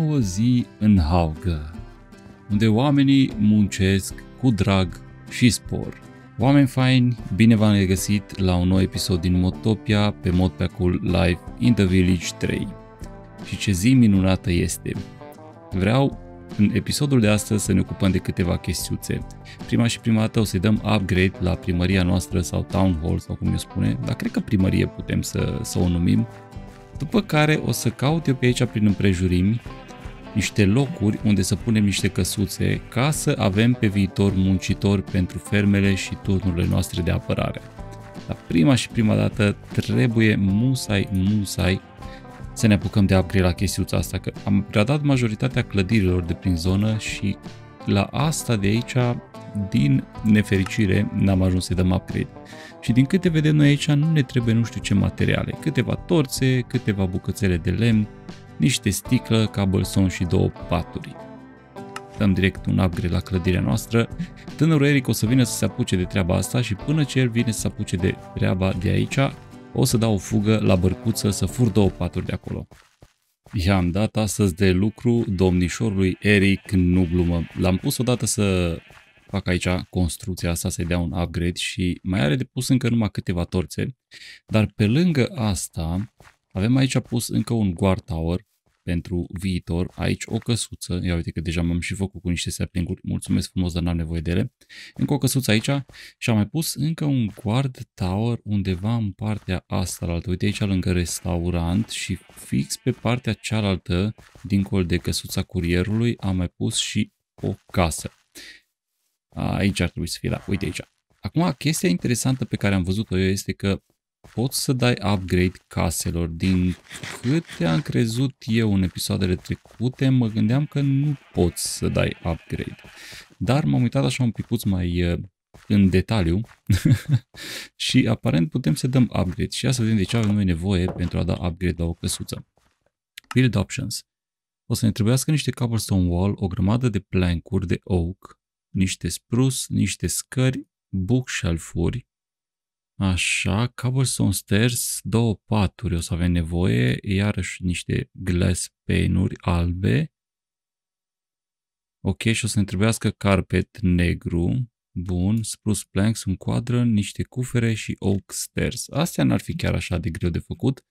nouă zi în Haugă, unde oamenii muncesc cu drag și spor. Oameni faini, bine v-am regăsit la un nou episod din Motopia pe Modpacul Live in the Village 3. Și ce zi minunată este! Vreau în episodul de astăzi să ne ocupăm de câteva chestiuțe. Prima și prima dată o să-i dăm upgrade la primăria noastră sau town hall sau cum eu spune, dar cred că primărie putem să, să o numim. După care o să caut eu pe aici prin împrejurimi niște locuri unde să punem niște căsuțe ca să avem pe viitor muncitori pentru fermele și turnurile noastre de apărare. La prima și prima dată trebuie musai, musai să ne apucăm de upgrade la chestiuța asta, că am gradat majoritatea clădirilor de prin zonă și la asta de aici, din nefericire, n-am ajuns să dăm upgrade. Și din câte vedem noi aici, nu ne trebuie nu știu ce materiale, câteva torțe, câteva bucățele de lemn, niște sticlă, cabălson și două paturi. Dăm direct un upgrade la clădirea noastră. Tânărul Eric o să vină să se apuce de treaba asta și până ce el vine să se apuce de treaba de aici, o să dau o fugă la bărcuță să fur două paturi de acolo. I-am dat astăzi de lucru domnișorului Eric, nu glumă. L-am pus odată să fac aici construcția asta, să-i dea un upgrade și mai are de pus încă numai câteva torțe. Dar pe lângă asta avem aici pus încă un guard tower pentru viitor aici o căsuță, ia uite că deja m-am și făcut cu niște sapling-uri, mulțumesc frumos, dar n-am nevoie de ele, încă o căsuță aici și am mai pus încă un guard tower undeva în partea asta, altă. uite aici lângă restaurant și fix pe partea cealaltă, dincolo de căsuța curierului, am mai pus și o casă. Aici ar trebui să fie, da, uite aici. Acum, chestia interesantă pe care am văzut-o eu este că poți să dai upgrade caselor. Din câte am crezut eu în episoadele trecute, mă gândeam că nu poți să dai upgrade. Dar m-am uitat așa un picuț mai uh, în detaliu și aparent putem să dăm upgrade. Și ia să vedem de ce avem noi nevoie pentru a da upgrade la o căsuță. Build options. O să ne trebuiască niște cobblestone wall, o grămadă de plancuri de oak, niște spruce, niște scări, bookshelf-uri, Așa, cobblestone stairs, două paturi o să avem nevoie, iarăși niște glass pane-uri albe. Ok, și o să ne trebuiască carpet negru. Bun, spruce planks, un quadră, niște cufere și oak stairs. Astea n-ar fi chiar așa de greu de făcut.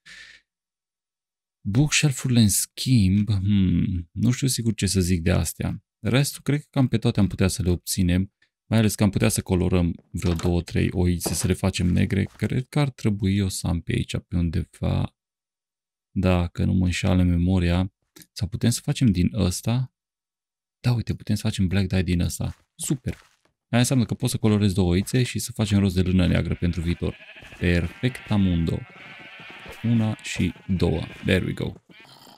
Bookshelf-urile în schimb, hmm, nu știu sigur ce să zic de astea. Restul cred că cam pe toate am putea să le obținem. Mai ales că am putea să colorăm vreo două, trei oițe, să le facem negre. Cred că ar trebui eu să am pe aici, pe undeva, dacă nu mă înșală memoria. Sau putem să facem din ăsta. Da, uite, putem să facem black dye din ăsta. Super! Aia înseamnă că pot să colorez două oițe și să facem roz de lână neagră pentru viitor. Perfecta mundo. Una și două. There we go.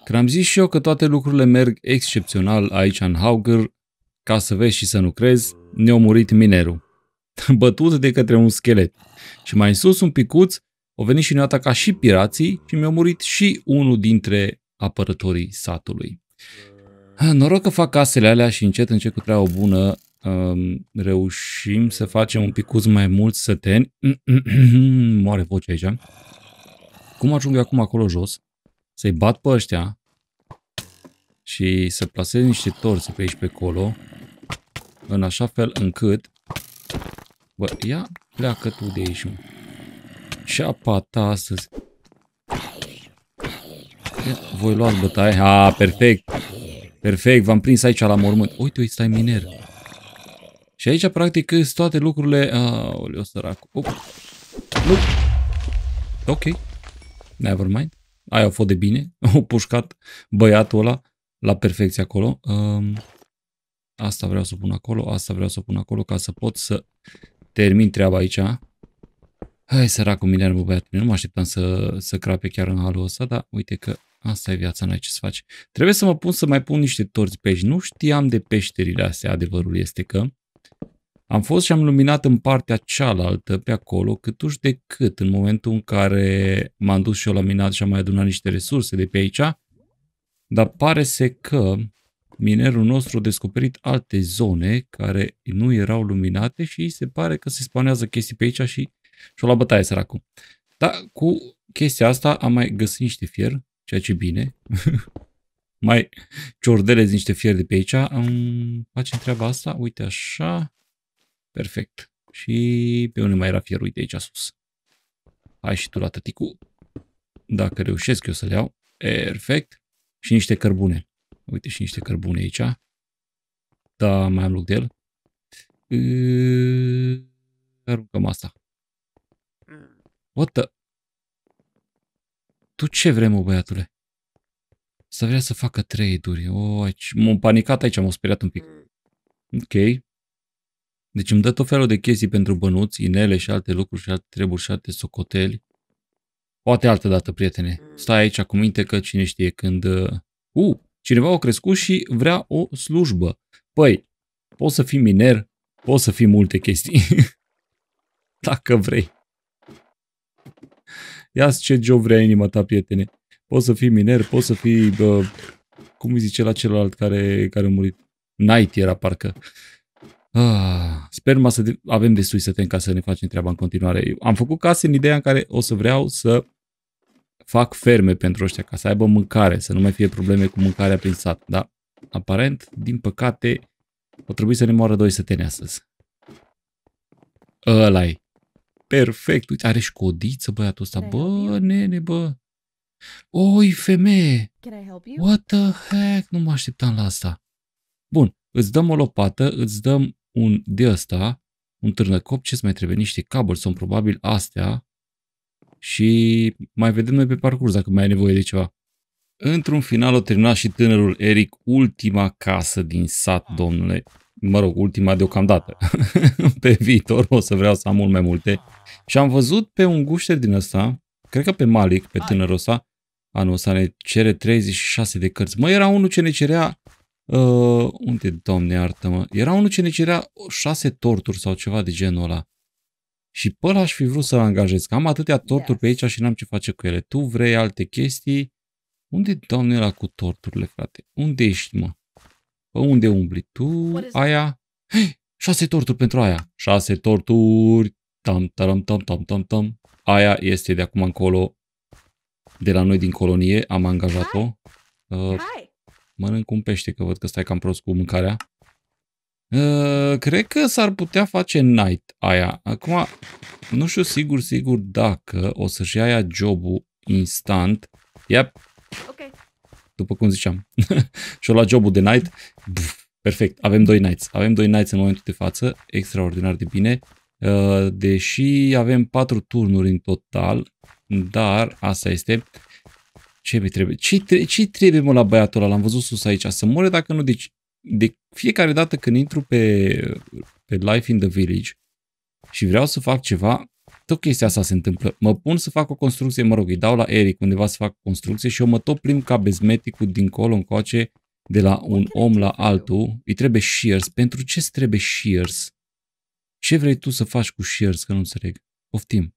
Când am zis și eu că toate lucrurile merg excepțional aici în Hauger, ca să vezi și să nu crezi, ne-a murit minerul, bătut de către un schelet. Și mai sus, un picuț, au venit și ne-au atacat și pirații și mi-a murit și unul dintre apărătorii satului. Ah, noroc că fac casele alea și încet, încet cu treaba bună reușim să facem un picuț mai mult săteni. Moare voce aici. Cum ajung eu acum acolo jos? Să-i bat pe ăștia și să plasez niște torțe pe aici pe acolo, în așa fel încât... Bă, ia pleacă tu de aici, Și Ceapa ta astăzi. Voi luați bătaie. A, perfect. Perfect, v-am prins aici la mormânt. Uite, uite, stai miner. Și aici, practic, sunt toate lucrurile... Aoleu, săracu. Op. Nu. Ok. Never mind. Aia a fost de bine. O pușcat băiatul ăla la perfecție acolo. Asta vreau să pun acolo, asta vreau să pun acolo ca să pot să termin treaba aici. Hai, săracul miliard, bă, băiat, nu mă așteptam să, să crape chiar în halul ăsta, dar uite că asta e viața, n ce să faci. Trebuie să mă pun să mai pun niște torți pești. Nu știam de peșterile astea, adevărul este că am fost și am luminat în partea cealaltă, pe acolo, cât uși de cât, în momentul în care m-am dus și eu la minat și am mai adunat niște resurse de pe aici, dar pare se că minerul nostru a descoperit alte zone care nu erau luminate și se pare că se spanează chestii pe aici și și-o la bătaie săracul. Dar cu chestia asta am mai găsit niște fier, ceea ce bine. mai ciordelez niște fier de pe aici. Am... Facem treaba asta, uite așa. Perfect. Și pe unde mai era fier, uite aici sus. Hai și tu la tăticu. Dacă reușesc eu să le iau. Perfect și niște cărbune. Uite și niște cărbune aici. Da, mai am loc de el. Aruncăm asta. Mm. What the... Tu ce vrei, mă, băiatule? Să vrea să facă trade-uri. Oh, aici... M-am panicat aici, m-am speriat un pic. Mm. Ok. Deci îmi dă tot felul de chestii pentru bănuți, inele și alte lucruri și alte treburi și alte socoteli. Poate altă dată, prietene. Stai aici cu minte că cine știe când... U, uh, uh, cineva a crescut și vrea o slujbă. Păi, poți să fii miner, poți să fii multe chestii. Dacă vrei. ia ce job vrea inima ta, prietene. Poți să fii miner, poți să fii... Bă, cum îi zice la celălalt care, care a murit? Knight era parcă. Ah. sper numai să avem destui să ca să ne facem treaba în continuare. Eu am făcut case în ideea în care o să vreau să fac ferme pentru ăștia ca să aibă mâncare, să nu mai fie probleme cu mâncarea prin sat. Dar, aparent, din păcate, o trebui să ne moară doi săteni astăzi. ăla -i. Perfect. Uite, are și codiță băiatul ăsta. Bă, nene, bă. Oi, femeie! What the heck? Nu mă așteptam la asta. Bun, îți dăm o lopată, îți dăm un de ăsta, un târnăcop, ce mai trebuie? Niște cabluri, sunt probabil astea și mai vedem noi pe parcurs dacă mai ai nevoie de ceva. Într-un final o terminat și tânărul Eric ultima casă din sat, ah. domnule. Mă rog, ultima deocamdată. pe viitor o să vreau să am mult mai multe. Și am văzut pe un gușter din ăsta, cred că pe Malik, pe tânărul ăsta, anul ăsta ne cere 36 de cărți. Mă, era unul ce ne cerea Uh, unde, domne, iartă-mă? Era unul ce ne cerea șase torturi sau ceva de genul ăla. Și pe ăla aș fi vrut să-l angajez, că am atâtea torturi pe aici și n-am ce face cu ele. Tu vrei alte chestii? Unde, doamne, la cu torturile, frate? Unde ești, mă? Pe unde umbli tu? Aia? Hei, șase torturi pentru aia. Șase torturi. Tam, tam, tam, tam, tam, tam. Aia este de acum încolo de la noi din colonie. Am angajat-o. Uh, Mănânc un pește, că văd că stai cam prost cu mâncarea. Uh, cred că s-ar putea face night aia. Acum, nu știu sigur, sigur dacă o să-și ia jobul instant. Ia. Ok. După cum ziceam. Și-o la jobul de night. Buf, perfect. Avem doi nights. Avem doi nights în momentul de față. Extraordinar de bine. Uh, deși avem patru turnuri în total, dar asta este. Ce mi trebuie? Ce, tre- ce trebuie, mă, la băiatul ăla? L-am văzut sus aici. Să moare dacă nu. Deci, de fiecare dată când intru pe, pe Life in the Village și vreau să fac ceva, tot chestia asta se întâmplă. Mă pun să fac o construcție, mă rog, îi dau la Eric undeva să fac construcție și eu mă tot plim ca bezmeticul dincolo încoace de la un om la altul. Îi trebuie shears. Pentru ce trebuie shears? Ce vrei tu să faci cu shears? Că nu înțeleg. Poftim.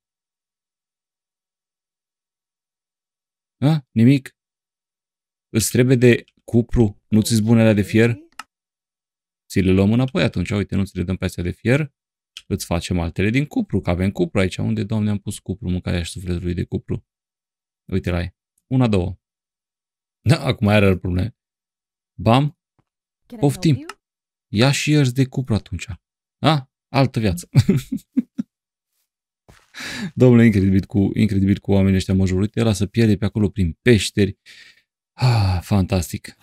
A, nimic. Îți trebuie de cupru, nu ți bunele de fier? Ți le luăm înapoi atunci, uite, nu ți le dăm pe astea de fier, îți facem altele din cupru, că avem cupru aici. Unde, doamne, am pus cupru, mâncarea și sufletului de cupru? Uite la ei. Una, două. Da, acum are probleme. Bam. Poftim. Ia și ierzi de cupru atunci. A, altă viață. Domnule, incredibil cu, incredibil cu oamenii ăștia mă jur. Uite, ăla să pierde pe acolo prin peșteri. Ah, fantastic.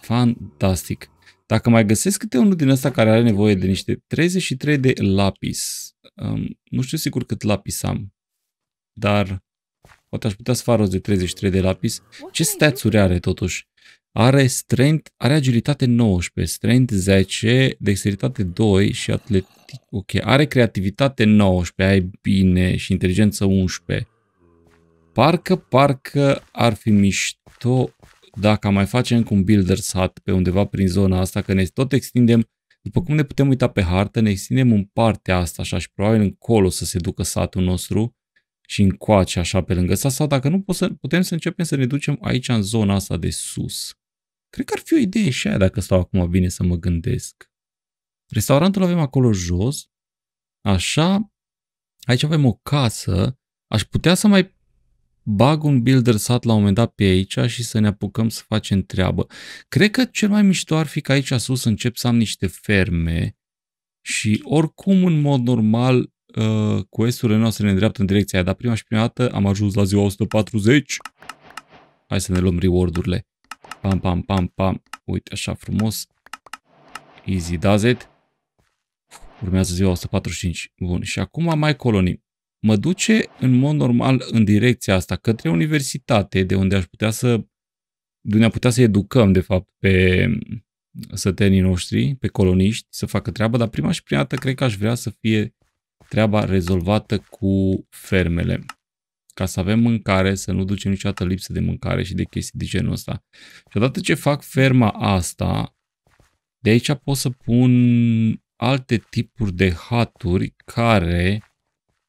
Fantastic. Dacă mai găsesc câte unul din ăsta care are nevoie de niște 33 de lapis, um, nu știu sigur cât lapis am, dar poate aș putea să fac rost de 33 de lapis. Ce stats are totuși? Are strength, are agilitate 19, strength 10, dexteritate 2 și atletic. Ok, are creativitate 19, ai bine și inteligență 11. Parcă, parcă ar fi mișto dacă mai facem încă un builder sat pe undeva prin zona asta, că ne tot extindem, după cum ne putem uita pe hartă, ne extindem în partea asta așa și probabil încolo să se ducă satul nostru și încoace așa pe lângă asta sau dacă nu putem să începem să ne ducem aici în zona asta de sus. Cred că ar fi o idee și aia dacă stau acum bine să mă gândesc. Restaurantul avem acolo jos, așa, aici avem o casă, aș putea să mai bag un builder sat la un moment dat pe aici și să ne apucăm să facem treabă. Cred că cel mai mișto ar fi că aici sus încep să am niște ferme și oricum în mod normal uh, quest-urile noastre ne îndreaptă în direcția aia, dar prima și prima dată am ajuns la ziua 140. Hai să ne luăm reward-urile. Pam, pam, pam, pam. Uite, așa frumos. Easy does it. Urmează ziua 145. Bun, și acum mai colonii. Mă duce în mod normal în direcția asta, către universitate, de unde aș putea să de unde putea să educăm, de fapt, pe sătenii noștri, pe coloniști, să facă treaba, dar prima și prima dată cred că aș vrea să fie treaba rezolvată cu fermele ca să avem mâncare, să nu ducem niciodată lipsă de mâncare și de chestii de genul ăsta. Și odată ce fac ferma asta, de aici pot să pun alte tipuri de haturi care,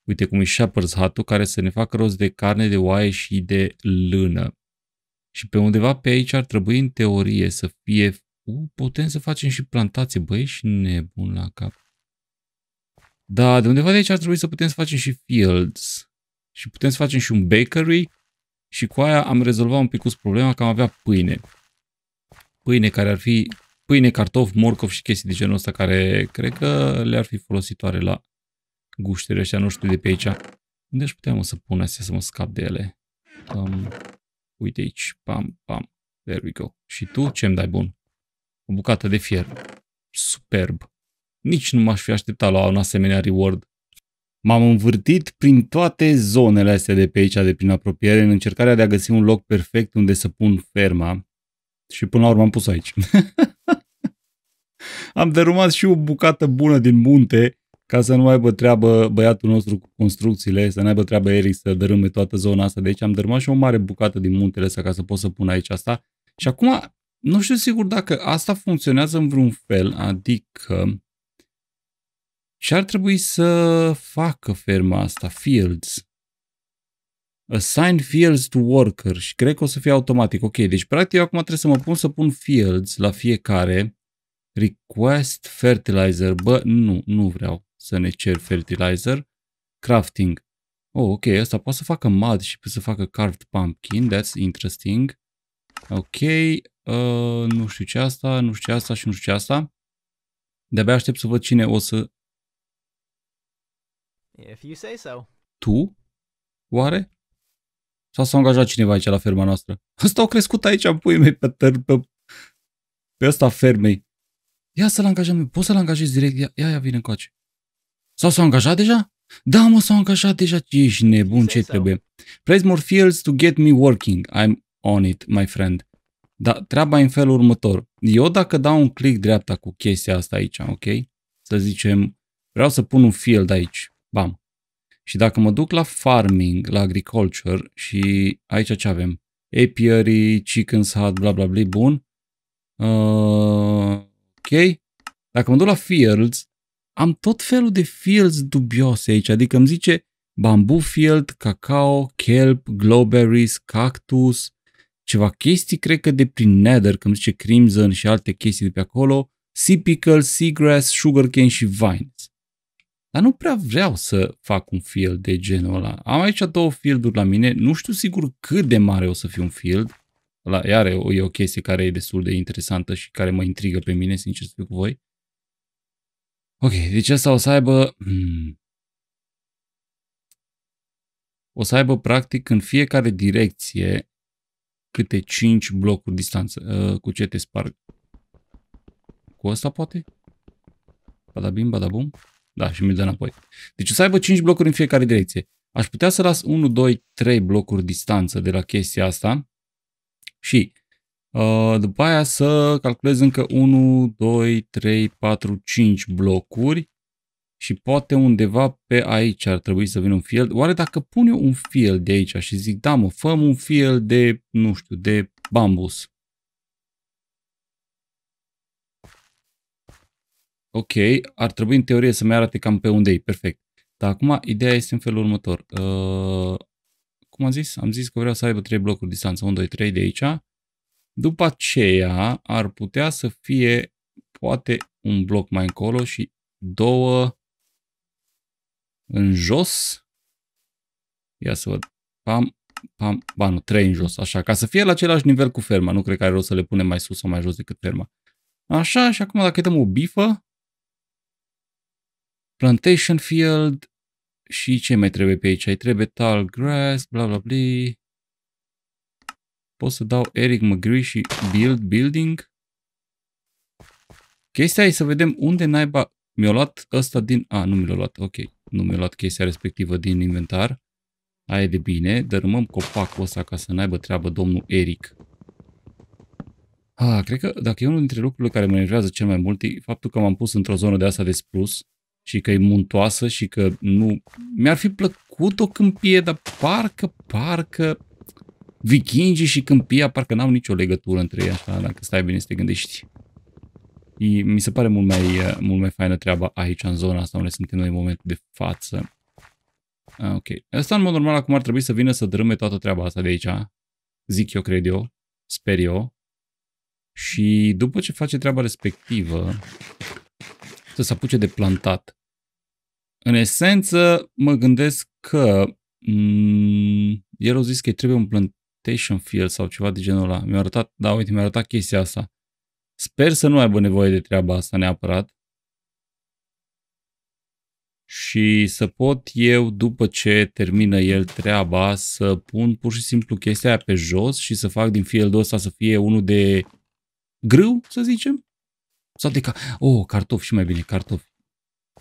uite cum e shepherd's hatul, care să ne facă rost de carne, de oaie și de lână. Și pe undeva pe aici ar trebui în teorie să fie, uh, putem să facem și plantație, băi, și nebun la cap. Da, de undeva de aici ar trebui să putem să facem și fields și putem să facem și un bakery și cu aia am rezolvat un pic problema că am avea pâine. Pâine care ar fi pâine, cartof morcov și chestii de genul ăsta care cred că le-ar fi folositoare la guștele ăștia, nu știu de pe aici. Unde deci aș putea mă să pun astea să mă scap de ele? Um, uite aici, pam, pam, there we go. Și tu ce-mi dai bun? O bucată de fier. Superb. Nici nu m-aș fi așteptat la un asemenea reward M-am învârtit prin toate zonele astea de pe aici, de prin apropiere, în încercarea de a găsi un loc perfect unde să pun ferma și până la urmă am pus aici. am derumat și o bucată bună din munte ca să nu aibă treabă băiatul nostru cu construcțiile, să nu aibă treabă Eric să dărâme toată zona asta. Deci am dărâmat și o mare bucată din muntele ăsta ca să pot să pun aici asta. Și acum, nu știu sigur dacă asta funcționează în vreun fel, adică ce ar trebui să facă ferma asta, Fields? Assign Fields to Worker și cred că o să fie automatic. Ok, deci practic eu acum trebuie să mă pun să pun Fields la fiecare. Request Fertilizer. Bă, nu, nu vreau să ne cer Fertilizer. Crafting. Oh, ok, asta poate să facă mud și să facă carved pumpkin. That's interesting. Ok, uh, nu știu ce asta, nu știu ce asta și nu știu ce asta. De-abia aștept să văd cine o să If you say so. Tu? Oare? Sau s-a angajat cineva aici la ferma noastră? Ăsta au crescut aici am puii mei pe, tăr, pe, pe ăsta fermei. Ia să-l angajăm, poți să-l angajezi direct, ia, ia, ia vine încoace. Sau s a angajat deja? Da, mă, s a angajat deja. Ești nebun, ce trebuie? Praise more fields to get me working. I'm on it, my friend. Dar treaba e în felul următor. Eu dacă dau un click dreapta cu chestia asta aici, ok? Să zicem, vreau să pun un field aici. Bam. Și dacă mă duc la farming, la agriculture și aici ce avem? Apiary, chickens hut, bla bla bla, bun. Uh, ok. Dacă mă duc la fields, am tot felul de fields dubioase aici, adică îmi zice bambu field, cacao, kelp, glowberries, cactus, ceva chestii, cred că de prin Nether, când zice Crimson și alte chestii de pe acolo, sea pickle, seagrass, sugarcane și vines. Dar nu prea vreau să fac un field de genul ăla. Am aici două fielduri la mine, nu știu sigur cât de mare o să fie un field. La, iar e o chestie care e destul de interesantă și care mă intrigă pe mine, sincer să fiu cu voi. Ok, deci asta o să aibă... Hmm, o să aibă practic în fiecare direcție câte 5 blocuri distanță uh, cu ce te sparg. Cu asta poate? Badabim, badabum. Da, și mi-l dă înapoi. Deci o să aibă 5 blocuri în fiecare direcție. Aș putea să las 1, 2, 3 blocuri distanță de la chestia asta și uh, după aia să calculez încă 1, 2, 3, 4, 5 blocuri și poate undeva pe aici ar trebui să vină un field. Oare dacă pun eu un field de aici și zic, da mă, fă un field de, nu știu, de bambus, ok, ar trebui în teorie să-mi arate cam pe unde e, perfect. Dar acum ideea este în felul următor. Uh, cum am zis? Am zis că vreau să aibă 3 blocuri distanță, 1, 2, 3 de aici. După aceea ar putea să fie poate un bloc mai încolo și două în jos. Ia să văd. Pam, pam, ba nu, 3 în jos, așa. Ca să fie la același nivel cu ferma. Nu cred că are rost să le punem mai sus sau mai jos decât ferma. Așa, și acum dacă dăm o bifă, Plantation Field și ce mai trebuie pe aici? Ai trebuie tall grass, bla bla bla. Pot să dau Eric McGree și build building? Chestia e să vedem unde naiba... Mi-a luat ăsta din... A, nu mi a luat, ok. Nu mi-a luat chestia respectivă din inventar. Aia e de bine. Dărâmăm copacul ăsta ca să n-aibă treabă domnul Eric. Ah, cred că dacă e unul dintre lucrurile care mă enervează cel mai mult e faptul că m-am pus într-o zonă de asta de splus și că e muntoasă și că nu... Mi-ar fi plăcut o câmpie, dar parcă, parcă vikingii și câmpia parcă n-au nicio legătură între ei, așa, dacă stai bine să te gândești. E, mi se pare mult mai, mult mai faină treaba aici, în zona asta unde suntem noi în momentul de față. Ah, ok. Asta în mod normal acum ar trebui să vină să drâme toată treaba asta de aici. Zic eu, cred eu. Sper eu. Și după ce face treaba respectivă, să se apuce de plantat. În esență, mă gândesc că mm, el au zis că trebuie un plantation field sau ceva de genul ăla. Mi-a arătat, da, uite, mi-a arătat chestia asta. Sper să nu aibă nevoie de treaba asta neapărat. Și să pot eu, după ce termină el treaba, să pun pur și simplu chestia pe jos și să fac din fieldul ăsta să fie unul de grâu, să zicem, sau de adică, ca... Oh, cartofi și mai bine, cartofi.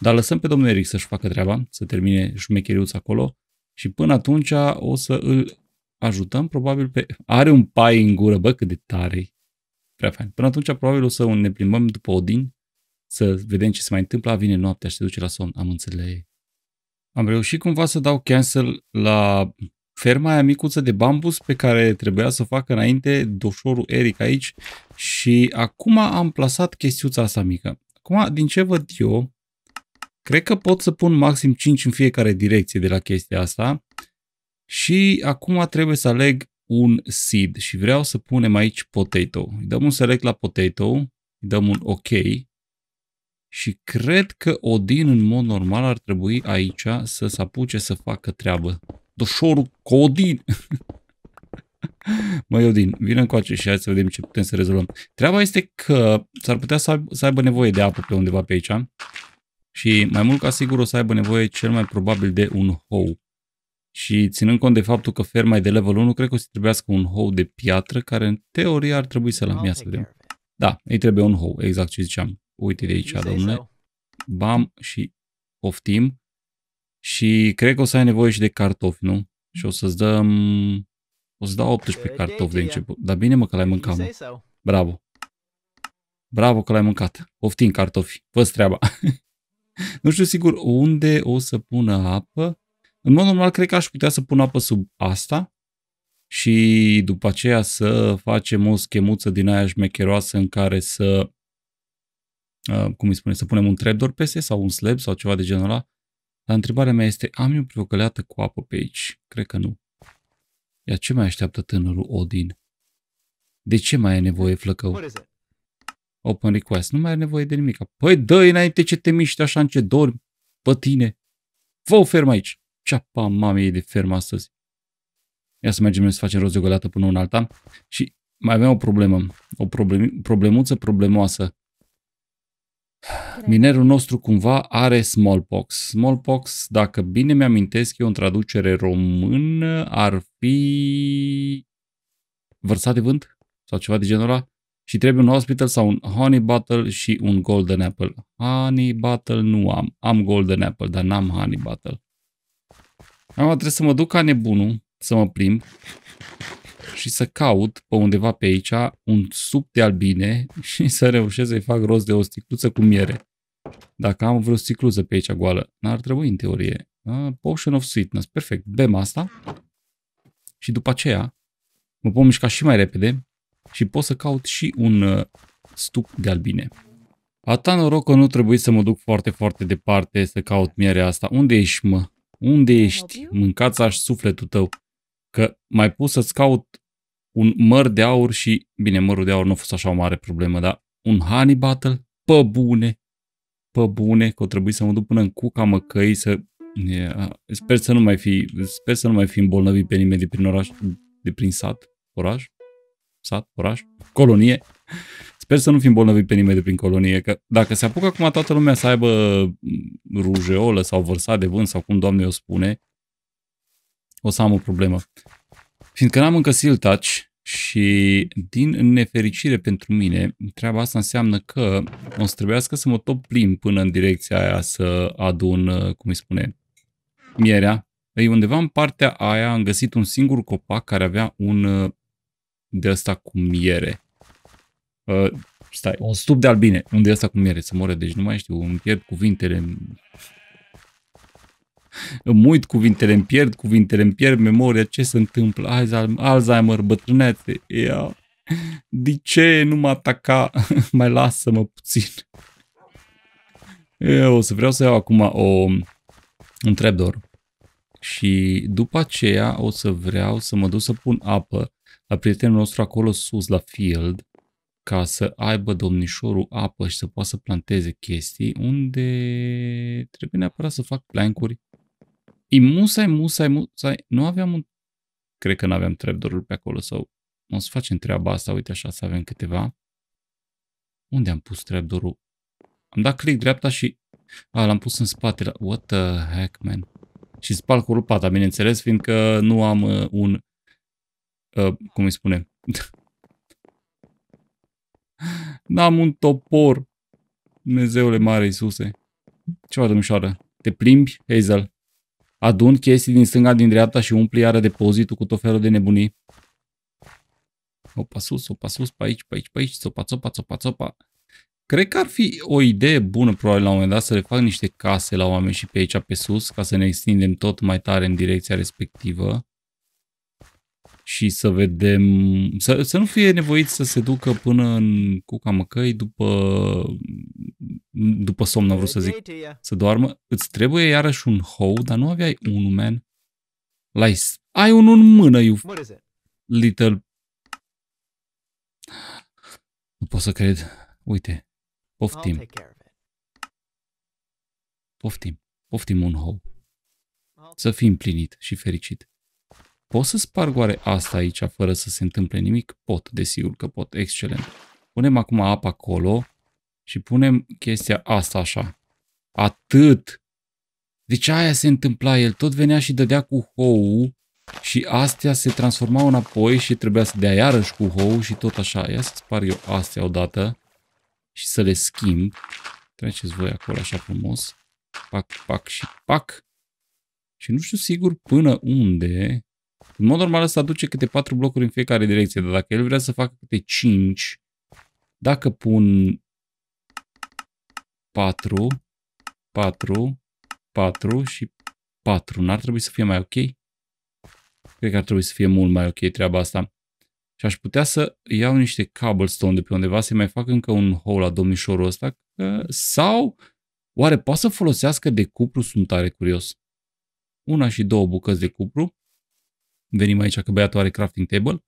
Dar lăsăm pe domnul Eric să-și facă treaba, să termine șmecheriuța acolo și până atunci o să îl ajutăm probabil pe... Are un pai în gură, bă, cât de tare Prea fain. Până atunci probabil o să ne plimbăm după Odin, să vedem ce se mai întâmplă. vine noaptea și se duce la somn, am înțeles. Am reușit cumva să dau cancel la ferma aia micuță de bambus pe care trebuia să o facă înainte doșorul Eric aici și acum am plasat chestiuța asta mică. Acum, din ce văd eu, cred că pot să pun maxim 5 în fiecare direcție de la chestia asta și acum trebuie să aleg un seed și vreau să punem aici potato. Îi dăm un select la potato, îi dăm un OK și cred că Odin în mod normal ar trebui aici să se apuce să facă treabă. Doșorul Codin. Mă, Iodin, vină încoace și hai să vedem ce putem să rezolvăm. Treaba este că s-ar putea să, aib să aibă nevoie de apă pe undeva pe aici. Și mai mult ca sigur o să aibă nevoie cel mai probabil de un hou. Și ținând cont de faptul că ferma e de level 1, cred că o să trebuiască un hou de piatră, care în teorie ar trebui să-l am. să vedem. Da, îi trebuie un hou, exact ce ziceam. Uite de aici, domnule. Bam și poftim. Și cred că o să ai nevoie și de cartofi, nu? Și o să-ți dăm... O să dau 18 cartofi de început. Dar bine mă că l-ai mâncat, mă. Bravo. Bravo că l-ai mâncat. Poftim cartofi. vă treaba. nu știu sigur unde o să pună apă. În mod normal, cred că aș putea să pun apă sub asta și după aceea să facem o schemuță din aia șmecheroasă în care să, uh, cum îi spune, să punem un trapdoor peste sau un slab sau ceva de genul ăla dar întrebarea mea este, am eu provocăleată cu apă pe aici? Cred că nu. Iar ce mai așteaptă tânărul Odin? De ce mai ai nevoie flăcău? Open request. Nu mai are nevoie de nimic. Păi dă înainte ce te miști așa în ce dormi. Pe tine. Fă o fermă aici. Ceapa mamei de fermă astăzi. Ia să mergem noi să facem roz de până un alta. Și mai avem o problemă. O problem, problemuță problemoasă. Minerul nostru cumva are smallpox. Smallpox, dacă bine mi-amintesc eu în traducere română, ar fi vărsat de vânt sau ceva de genul ăla. Și trebuie un hospital sau un honey bottle și un golden apple. Honey bottle nu am. Am golden apple, dar n-am honey bottle. Am trebuie să mă duc ca nebunul, să mă plimb și să caut pe undeva pe aici un suc de albine și să reușesc să-i fac rost de o sticluță cu miere. Dacă am vreo sticluță pe aici goală, n-ar trebui în teorie. A, potion of sweetness, perfect. Bem asta și după aceea mă pot mișca și mai repede și pot să caut și un uh, stup de albine. Ata noroc că nu trebuie să mă duc foarte, foarte departe să caut mierea asta. Unde ești, mă? Unde ești? Mâncați aș sufletul tău. Că mai pus să-ți caut un măr de aur și, bine, mărul de aur nu a fost așa o mare problemă, dar un honey battle, pe bune, pe bune, că o trebuie să mă duc până în cuca măcăi să... Yeah, sper să nu mai fi, sper să nu mai fi îmbolnăvit pe nimeni de prin oraș, de prin sat, oraș, sat, oraș, colonie. Sper să nu fi îmbolnăvit pe nimeni de prin colonie, că dacă se apucă acum toată lumea să aibă mm, rujeolă sau vărsat de vânt sau cum Doamne o spune, o să am o problemă. Fiindcă n-am încă seal touch și din nefericire pentru mine, treaba asta înseamnă că o să trebuiască să mă tot plim până în direcția aia să adun, uh, cum îi spune, mierea. Ei, undeva în partea aia am găsit un singur copac care avea un uh, de ăsta cu miere. Uh, stai, un stup de albine, unde e asta cu miere, să moră deci nu mai știu, îmi pierd cuvintele, îmi uit cuvintele, îmi pierd cuvintele, îmi pierd memoria, ce se întâmplă, Alzheimer, bătrânețe, ia, de ce nu mă ataca, mai lasă-mă puțin. Eu o să vreau să iau acum o întrebdor și după aceea o să vreau să mă duc să pun apă la prietenul nostru acolo sus, la field, ca să aibă domnișorul apă și să poată să planteze chestii, unde trebuie neapărat să fac plancuri E musai, musai, musai. Nu aveam un... Cred că nu aveam trebdorul pe acolo sau... O să facem treaba asta, uite așa, să avem câteva. Unde am pus trebdorul? Am dat click dreapta și... A, l-am pus în spatele. What the heck, man? Și spal cu lupata, bineînțeles, fiindcă nu am uh, un... Uh, cum îi spune? N-am un topor. Dumnezeule mare Iisuse. Ceva, domnișoară. Te plimbi, Hazel? adun chestii din stânga, din dreapta și umpli iară depozitul cu tot felul de nebunii. Opa sus, opa sus, pe aici, pe aici, pe aici, sopa, sopa, sopa, sopa. Cred că ar fi o idee bună, probabil, la un moment dat, să le fac niște case la oameni și pe aici, pe sus, ca să ne extindem tot mai tare în direcția respectivă și să vedem, să, să nu fie nevoit să se ducă până în cuca măcăi după, după somn, vreau să zic, să doarmă. Îți trebuie iarăși un hou, dar nu aveai unul, man. L-ai, ai unul în mână, you little... Nu pot să cred. Uite, poftim. Poftim. Poftim un hou. Să fii împlinit și fericit. Pot să sparg oare asta aici fără să se întâmple nimic? Pot, desigur că pot. Excelent. Punem acum apa acolo și punem chestia asta așa. Atât! Deci aia se întâmpla, el tot venea și dădea cu hou și astea se transformau înapoi și trebuia să dea iarăși cu hou și tot așa. Ia să sparg eu astea odată și să le schimb. Treceți voi acolo așa frumos. Pac, pac și pac. Și nu știu sigur până unde în mod normal să aduce câte 4 blocuri în fiecare direcție, dar dacă el vrea să facă câte 5, dacă pun 4, 4, 4 și 4, n-ar trebui să fie mai ok? Cred că ar trebui să fie mult mai ok treaba asta. Și aș putea să iau niște cobblestone de pe undeva, să mai fac încă un hole la domnișorul ăsta, că, sau oare poate să folosească de cupru, sunt tare curios. Una și două bucăți de cupru venim aici că băiatul are crafting table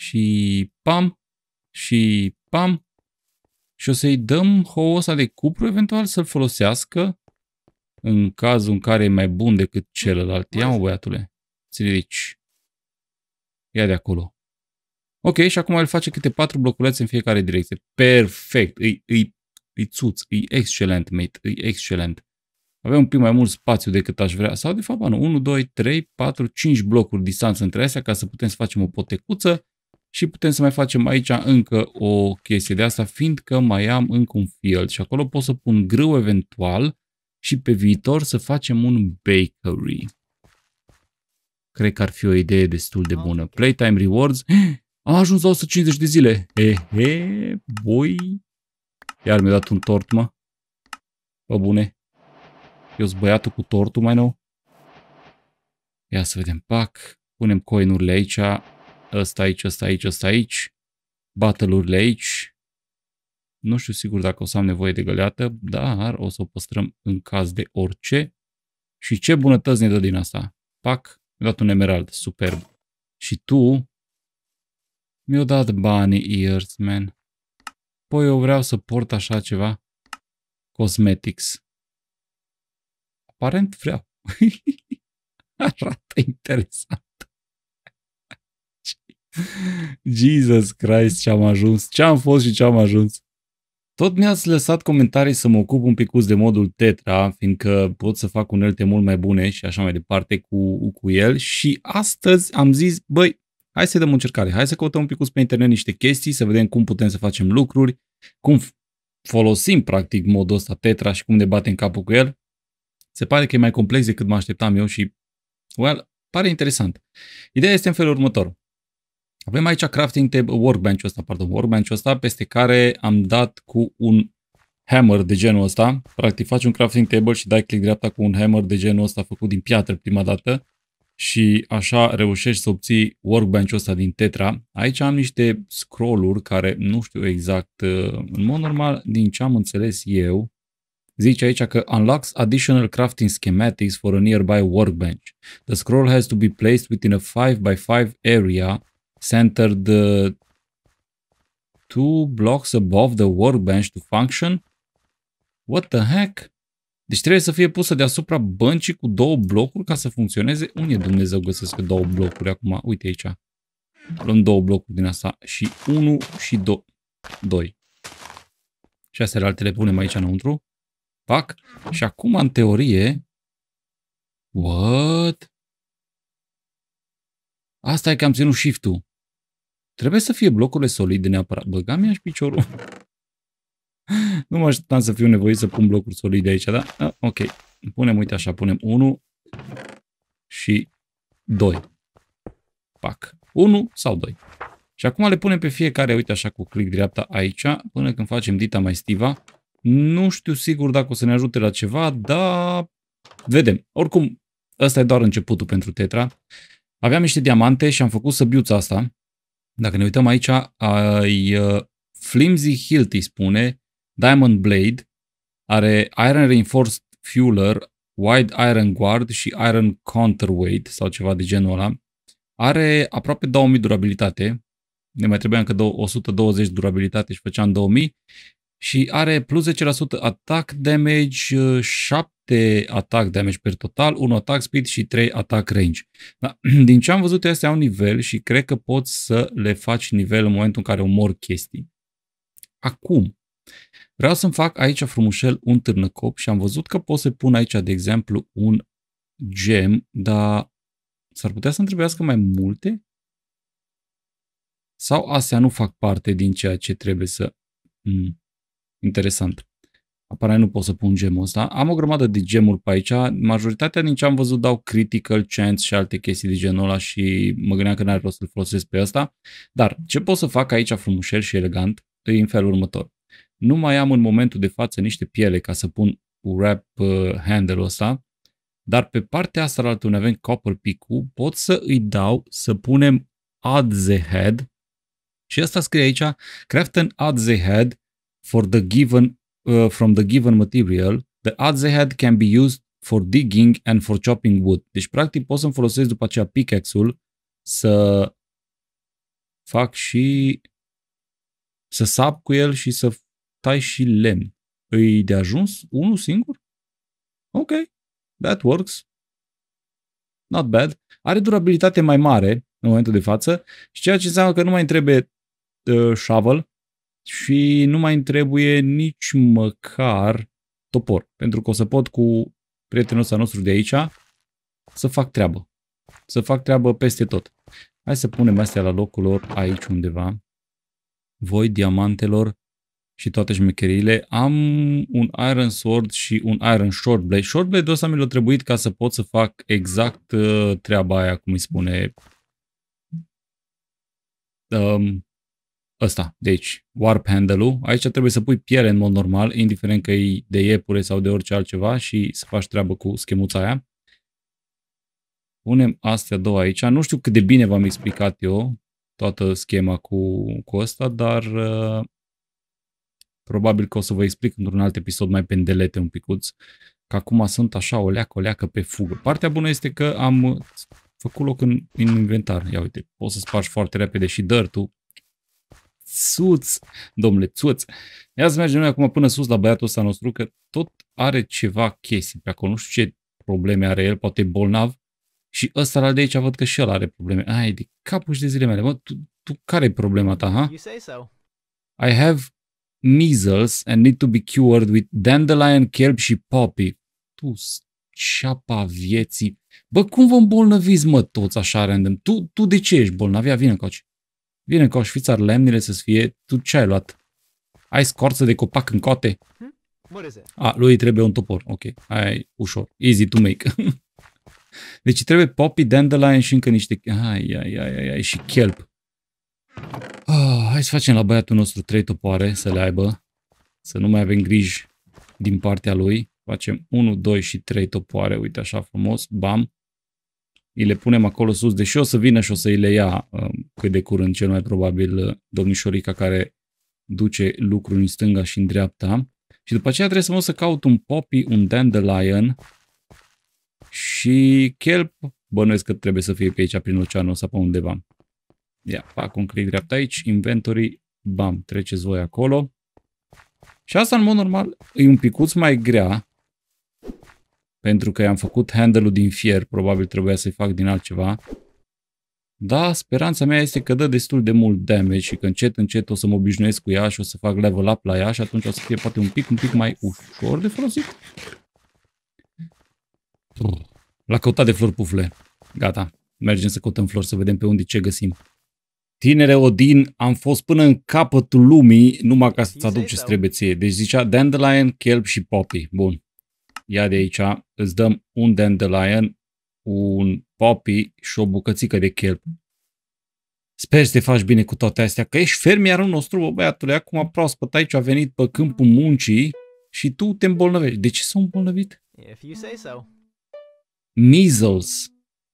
și pam, și pam, și o să-i dăm hoosa de cupru eventual să-l folosească în cazul în care e mai bun decât celălalt. Ia mă, băiatule, ți ridici. Ia de acolo. Ok, și acum îl face câte patru bloculețe în fiecare direcție. Perfect, îi, îi, îi țuț, excelent, mate, îi excelent avea un pic mai mult spațiu decât aș vrea. Sau, de fapt, nu, 1, 2, 3, 4, 5 blocuri distanță între astea ca să putem să facem o potecuță și putem să mai facem aici încă o chestie de asta, fiindcă mai am încă un field și acolo pot să pun grâu eventual și pe viitor să facem un bakery. Cred că ar fi o idee destul de bună. Playtime Rewards. Am ajuns la 150 de zile. Ehe, boi. Iar mi-a dat un tort, mă. Pe bune. Eu sunt băiatul cu tortul mai nou. Ia să vedem. Pac. Punem coinurile aici. Ăsta aici, ăsta aici, ăsta aici. Battle-urile aici. Nu știu sigur dacă o să am nevoie de găleată, dar o să o păstrăm în caz de orice. Și ce bunătăți ne dă din asta? Pac, mi-a dat un emerald, superb. Și tu mi-a dat banii Earthman. Păi eu vreau să port așa ceva. Cosmetics. Aparent vreau. Arată interesant. Jesus Christ, ce-am ajuns, ce-am fost și ce-am ajuns. Tot mi-ați lăsat comentarii să mă ocup un pic de modul Tetra, fiindcă pot să fac unelte mult mai bune și așa mai departe cu, cu el și astăzi am zis, băi, hai să dăm o încercare, hai să căutăm un pic pe internet niște chestii, să vedem cum putem să facem lucruri, cum folosim practic modul ăsta Tetra și cum ne batem capul cu el se pare că e mai complex decât mă așteptam eu și, well, pare interesant. Ideea este în felul următor. Avem aici crafting table, workbench-ul ăsta, pardon, workbench-ul ăsta peste care am dat cu un hammer de genul ăsta. Practic faci un crafting table și dai click dreapta cu un hammer de genul ăsta făcut din piatră prima dată și așa reușești să obții workbench-ul ăsta din Tetra. Aici am niște scroll-uri care nu știu exact, uh, în mod normal, din ce am înțeles eu, Zice aici că unlocks additional crafting schematics for a nearby workbench. The scroll has to be placed within a 5x5 area centered uh, two blocks above the workbench to function. What the heck? Deci trebuie să fie pusă deasupra băncii cu două blocuri ca să funcționeze. Unde Dumnezeu găsesc două blocuri acum? Uite aici. Luăm două blocuri din asta și 1 și 2. Do 2. Și astea altele punem aici înăuntru. Pac. Și acum, în teorie, what? Asta e că am ținut shift-ul. Trebuie să fie blocurile solide neapărat. Băga mi-aș piciorul. nu mă așteptam să fiu nevoit să pun blocuri solide aici, da? Ah, ok. Punem, uite așa, punem 1 și 2. Pac. 1 sau 2. Și acum le punem pe fiecare, uite așa, cu click dreapta aici, până când facem dita mai stiva nu știu sigur dacă o să ne ajute la ceva, dar vedem. Oricum, ăsta e doar începutul pentru Tetra. Aveam niște diamante și am făcut săbiuța asta. Dacă ne uităm aici, ai uh, Flimsy Hilt îi spune, Diamond Blade, are Iron Reinforced Fueler, Wide Iron Guard și Iron Counterweight sau ceva de genul ăla. Are aproape 2000 durabilitate, ne mai trebuia încă 120 durabilitate și făceam 2000 și are plus 10% attack damage, 7 uh, attack damage per total, 1 attack speed și 3 attack range. Da? Din ce am văzut, astea au nivel și cred că poți să le faci nivel în momentul în care omor chestii. Acum, vreau să-mi fac aici frumușel un târnăcop și am văzut că pot să pun aici, de exemplu, un gem, dar s-ar putea să-mi trebuiască mai multe? Sau astea nu fac parte din ceea ce trebuie să... Mm interesant. Aparent nu pot să pun gemul ăsta. Am o grămadă de gemuri pe aici. Majoritatea din ce am văzut dau critical, chance și alte chestii de genul ăla și mă gândeam că n ar rost să-l folosesc pe ăsta. Dar ce pot să fac aici frumușel și elegant e în felul următor. Nu mai am în momentul de față niște piele ca să pun wrap uh, handle-ul ăsta, dar pe partea asta la altă unde avem copper peak pot să îi dau să punem add the head și asta scrie aici, craft an add the head for the given uh, from the given material, the odds head can be used for digging and for chopping wood. Deci, practic, pot să folosesc după aceea pickaxe-ul să fac și să sap cu el și să tai și lemn. Îi de ajuns unul singur? Ok, that works. Not bad. Are durabilitate mai mare în momentul de față și ceea ce înseamnă că nu mai trebuie uh, shovel, și nu mai îmi trebuie nici măcar topor, pentru că o să pot cu prietenul ăsta nostru de aici să fac treabă. Să fac treabă peste tot. Hai să punem astea la locul lor aici undeva. Voi diamantelor și toate șmecheriile. Am un Iron Sword și un Iron Short Blade. Short blade ăsta mi l-a trebuit ca să pot să fac exact uh, treaba aia, cum îi spune, um, ăsta deci warp handle-ul. Aici trebuie să pui piele în mod normal, indiferent că e de iepure sau de orice altceva și să faci treabă cu schemuța aia. Punem astea două aici. Nu știu cât de bine v-am explicat eu toată schema cu, cu ăsta, dar uh, probabil că o să vă explic într-un alt episod mai pendelete un picuț, că acum sunt așa o leacă, o leacă pe fugă. Partea bună este că am făcut loc în, în inventar. Ia uite, poți să spargi foarte repede și dirt țuț, domnule, țuț. Ia să mergem noi acum până sus la băiatul ăsta nostru, că tot are ceva chestii pe acolo, nu știu ce probleme are el, poate e bolnav. Și ăsta la de aici văd că și el are probleme. Ai, de capul și de zile mele. Mă, tu, tu care e problema ta, ha? So. I have measles and need to be cured with dandelion, kelp și poppy. Tu, ceapa vieții. Bă, cum vă îmbolnăviți, mă, toți așa random? Tu, tu de ce ești bolnav? Ia, vine coach. Vine ca o șfițar lemnile să fie, tu ce ai luat? Ai scorță de copac în coate? Hm? A, lui trebuie un topor. Ok, ai ușor. Easy to make. deci trebuie poppy, dandelion și încă niște... Ai, ai, ai, ai, ai și kelp. Oh, hai să facem la băiatul nostru trei topoare să le aibă. Să nu mai avem griji din partea lui. Facem 1, 2 și 3 topoare, uite așa frumos, bam îi le punem acolo sus, deși o să vină și o să îi le ia uh, cât de curând, cel mai probabil, uh, domnișorica care duce lucruri în stânga și în dreapta. Și după aceea trebuie să mă să caut un poppy, un dandelion și kelp, bănuiesc că trebuie să fie pe aici, prin oceanul ăsta, pe undeva. Ia, fac un click dreapta aici, inventory, bam, treceți voi acolo. Și asta, în mod normal, e un picuț mai grea, pentru că i-am făcut handle din fier, probabil trebuia să-i fac din altceva. Da, speranța mea este că dă destul de mult damage și că încet, încet o să mă obișnuiesc cu ea și o să fac level up la ea și atunci o să fie poate un pic, un pic mai ușor de folosit. La a căutat de flori pufle. Gata, mergem să căutăm flori să vedem pe unde ce găsim. Tinere Odin, am fost până în capătul lumii numai ca să-ți aduc ce trebuie ție. Deci zicea Dandelion, Kelp și Poppy. Bun ia de aici, îți dăm un dandelion, un poppy și o bucățică de kelp. Sper să te faci bine cu toate astea, că ești fermierul nostru, bă, băiatule, acum proaspăt aici a venit pe câmpul muncii și tu te îmbolnăvești. De ce s-a îmbolnăvit? If you say so. Measles.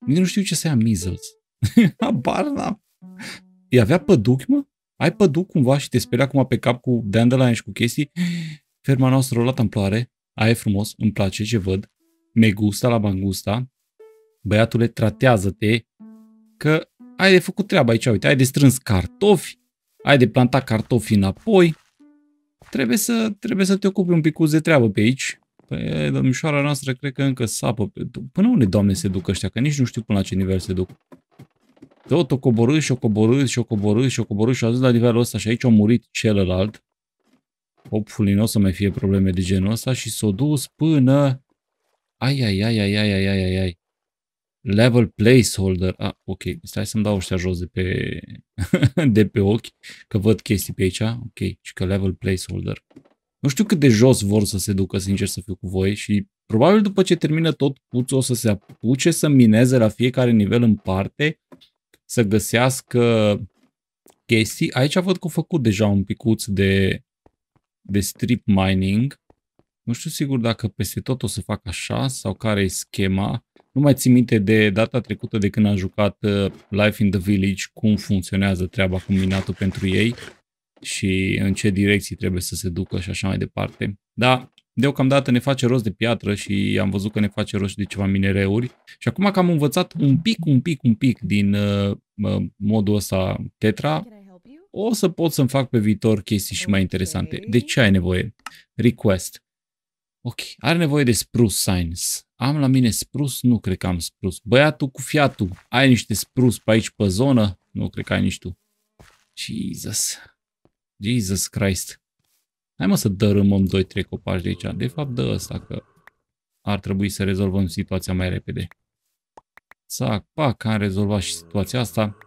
Nici nu știu ce să ia measles. Abar n i avea păduc, mă? Ai păduc cumva și te speri acum pe cap cu dandelion și cu chestii? Ferma noastră a luat ploare. Aia e frumos, îmi place ce văd. Me gusta la bangusta. Băiatule, tratează-te că ai de făcut treaba aici. Uite, ai de strâns cartofi, ai de plantat cartofi înapoi. Trebuie să, trebuie să te ocupi un pic de treabă pe aici. Păi, domnișoara noastră cred că încă sapă. Până unde, doamne, se duc ăștia? Că nici nu știu până la ce nivel se duc. Tot o coborâ și o coborâ și o coborâ și o coborâ și a ajuns la nivelul ăsta și aici a murit celălalt hopefully nu o să mai fie probleme de genul ăsta și s-o dus până ai, ai, ai, ai, ai, ai, ai, ai, ai. Level placeholder. Ah, ok. Stai să-mi dau ăștia jos de pe, de pe ochi, că văd chestii pe aici. Ok. Și că level placeholder. Nu știu cât de jos vor să se ducă, sincer să fiu cu voi și probabil după ce termină tot puțul o să se apuce să mineze la fiecare nivel în parte, să găsească chestii. Aici văd că au făcut deja un picuț de de strip mining. Nu știu sigur dacă peste tot o să fac așa sau care e schema. Nu mai țin minte de data trecută de când am jucat uh, Life in the Village, cum funcționează treaba cu minatul pentru ei și în ce direcții trebuie să se ducă și așa mai departe. Dar deocamdată ne face rost de piatră și am văzut că ne face rost de ceva minereuri și acum că am învățat un pic, un pic, un pic din uh, uh modul ăsta Tetra, o să pot să-mi fac pe viitor chestii și mai interesante. De ce ai nevoie? Request. Ok, are nevoie de spruce signs. Am la mine spruce? Nu cred că am spruce. Băiatul cu fiatul, ai niște spruce pe aici pe zonă? Nu cred că ai nici tu. Jesus. Jesus Christ. Hai mă să dărâmăm 2-3 copaci de aici. De fapt dă ăsta că ar trebui să rezolvăm situația mai repede. Sac, pac, am rezolvat și situația asta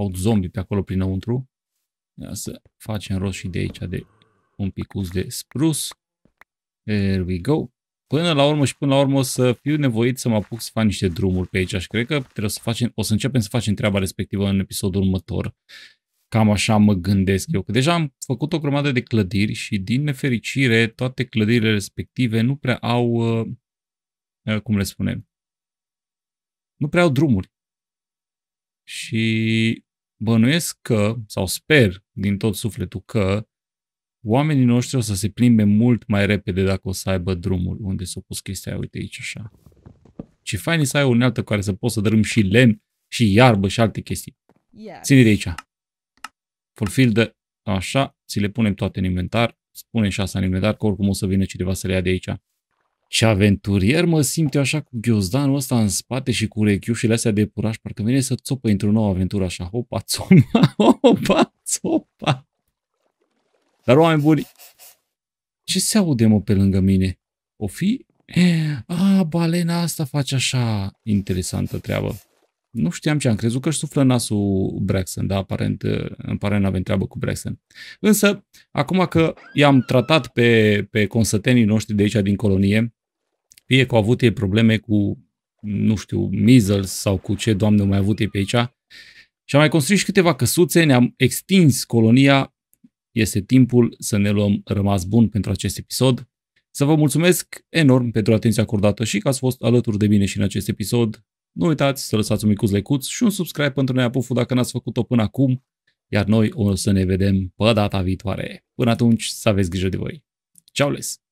aud zombi pe acolo prinăuntru. Ia să facem rost și de aici de un picuț de sprus. There we go. Până la urmă și până la urmă o să fiu nevoit să mă apuc să fac niște drumuri pe aici și cred că trebuie să facem, o să începem să facem treaba respectivă în episodul următor. Cam așa mă gândesc eu, că deja am făcut o grămadă de clădiri și din nefericire toate clădirile respective nu prea au, uh, cum le spunem, nu prea au drumuri. Și bănuiesc că, sau sper din tot sufletul că, oamenii noștri o să se plimbe mult mai repede dacă o să aibă drumul unde s-a pus chestia, uite aici așa. ce fain e să ai o unealtă care să poți să dărâm și lemn, și iarbă, și alte chestii. Yes. Ține de aici. Fulfill de așa, ți le punem toate în inventar, spune și asta în inventar, că oricum o să vină cineva să le ia de aici și aventurier, mă simt eu așa cu ghiozdanul ăsta în spate și cu rechiușile astea de puraș, parcă vine să țopă într-o nouă aventură așa, hopa, țopa, hopa, țopa. Dar oameni buni, ce se aude mă pe lângă mine? O fi? A, balena asta face așa interesantă treabă. Nu știam ce am crezut, că își suflă nasul Braxton, dar aparent, aparent avem treabă cu Braxton. Însă, acum că i-am tratat pe, pe consătenii noștri de aici din colonie, fie că au avut ei probleme cu, nu știu, measles sau cu ce, doamne, mai avut ei pe aici. Și am mai construit și câteva căsuțe, ne-am extins colonia. Este timpul să ne luăm rămas bun pentru acest episod. Să vă mulțumesc enorm pentru atenția acordată și că ați fost alături de mine și în acest episod. Nu uitați să lăsați un micuț lecuț și un subscribe pentru noi apufu dacă n-ați făcut-o până acum, iar noi o să ne vedem pe data viitoare. Până atunci, să aveți grijă de voi. Ciao les!